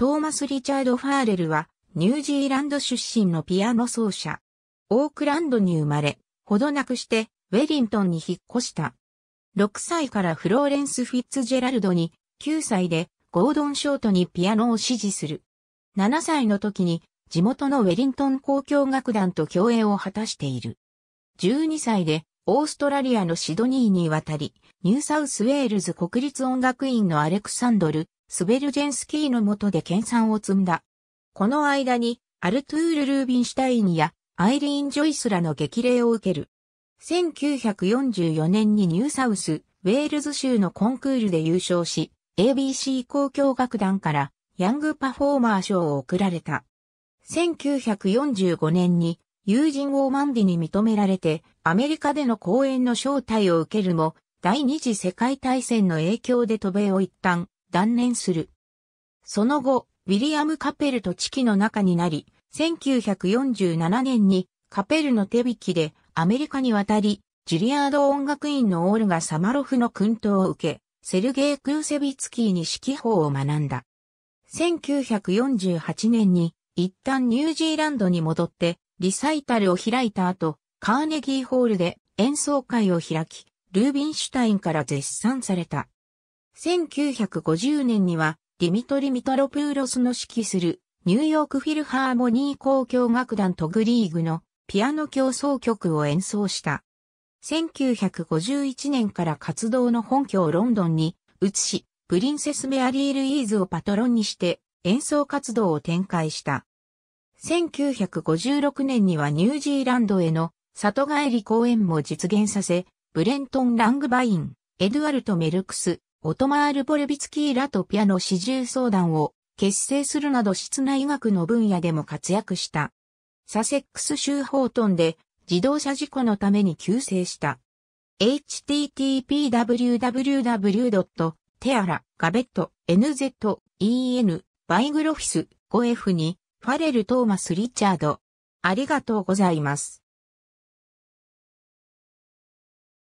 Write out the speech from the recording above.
トーマス・リチャード・ファーレルは、ニュージーランド出身のピアノ奏者。オークランドに生まれ、ほどなくして、ウェリントンに引っ越した。6歳からフローレンス・フィッツジェラルドに、9歳でゴードン・ショートにピアノを指示する。7歳の時に地元のウェリントン交響楽団と共演を果たしている。12歳でオーストラリアのシドニーに渡り、ニューサウスウェールズ国立音楽院のアレクサンドル・スベルジェンスキーの下で研鑽を積んだ。この間に、アルトゥール・ルービンシュタインやアイリーン・ジョイスらの激励を受ける。1944年にニューサウス、ウェールズ州のコンクールで優勝し、ABC 交響楽団からヤングパフォーマー賞を贈られた。1945年に友人をマンディに認められて、アメリカでの公演の招待を受けるも、第二次世界大戦の影響で渡米を一旦断念する。その後、ウィリアム・カペルと知己の仲になり、1947年にカペルの手引きでアメリカに渡り、ジュリアード音楽院のオールがサマロフの訓導を受け、セルゲイ・クーセビツキーに指揮法を学んだ。1948年に一旦ニュージーランドに戻ってリサイタルを開いた後、カーネギーホールで演奏会を開き、ルービンシュタインから絶賛された。1950年には、ディミトリ・ミトロプーロスの指揮するニューヨークフィルハーモニー交響楽団トグリーグのピアノ競奏曲を演奏した。1951年から活動の本拠をロンドンに移し、プリンセスメアリールイーズをパトロンにして演奏活動を展開した。1956年にはニュージーランドへの里帰り公演も実現させ、ブレントン・ラングバイン、エドゥアルト・メルクス、オトマール・ボレビツキーラとピアノ四重相談を結成するなど室内学の分野でも活躍した。サセックス州ホートンで自動車事故のために救世した。http://www.teara.gabet.en バイグ f i ィス 5F にファレル・トーマス・リチャード。ありがとうございます。